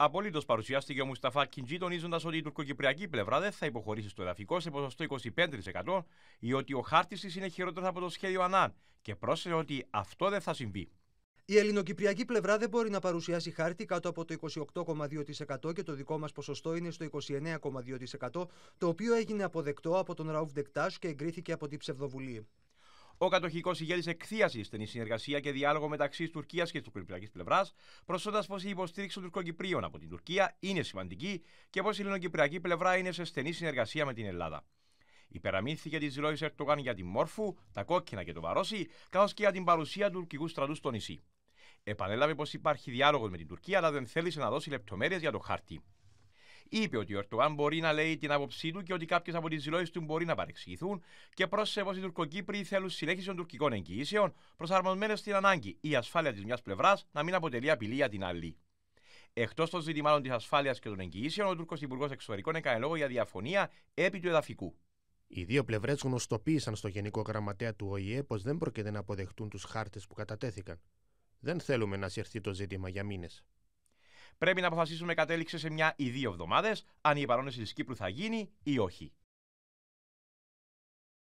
Απολύτως παρουσιάστηκε ο Μουσταφά Κιντζή, τονίζοντας ότι η τουρκοκυπριακή πλευρά δεν θα υποχωρήσει στο εδαφικό σε ποσοστό 25% ή ότι ο χάρτης της είναι χειρότερος από το σχέδιο Ανάν και πρόσθεσε ότι αυτό δεν θα συμβεί. Η ελληνοκυπριακή πλευρά δεν μπορεί να παρουσιάσει χάρτη κάτω από το 28,2% και το δικό μας ποσοστό είναι στο 29,2%, το οποίο έγινε αποδεκτό από τον Ραουφ Ντεκτάς και εγκρίθηκε από την Ψευδοβουλή. Ο κατοχικός ηγέτης εκθίασης στενή συνεργασία και διάλογο μεταξύ Τουρκίας και της τουρκική πλευρά, προσθέτοντα πως η υποστήριξη των Τουρκοκυπρίων από την Τουρκία είναι σημαντική και πως η ελληνοκυπριακή πλευρά είναι σε στενή συνεργασία με την Ελλάδα. Υπεραμύθηκε τι δηλώσει Ερτογάν για τη Μόρφου, τα κόκκινα και το Βαρόσι, καθώς και για την παρουσία τουρκικού στρατού στο νησί. Επανέλαβε πως υπάρχει διάλογος με την Τουρκία, αλλά δεν θέλησε να δώσει λεπτομέρειες για το χάρτη. Είπε ότι ο Ερτογάν μπορεί να λέει την άποψή του και ότι κάποιες από τις δηλώσεις του μπορεί να παρεξηγηθούν και πρόσθεσε πω οι Τουρκοκύπροι θέλουν συνέχιση των τουρκικών εγγυήσεων, προσαρμοσμένες στην ανάγκη η ασφάλεια της μιας πλευράς να μην αποτελεί απειλή για την άλλη. Εκτός των ζητημάτων της ασφάλειας και των εγγυήσεων, ο Τούρκος Υπουργός Εξωτερικών έκανε λόγο για διαφωνία επί του εδαφικού. Οι δύο πλευρές γνωστοποίησαν στο Γενικό Γραμματέα του ΟΗΕ πως δεν πρόκειται να αποδεχτούν τους χάρτες που κατατέθηκαν. Δεν θέλουμε να συρθεί το ζήτημα για μήνες. Πρέπει να αποφασίσουμε κατέληξε σε μια ή δύο εβδομάδες αν η παρόνεση της Κύπρου θα γίνει ή όχι.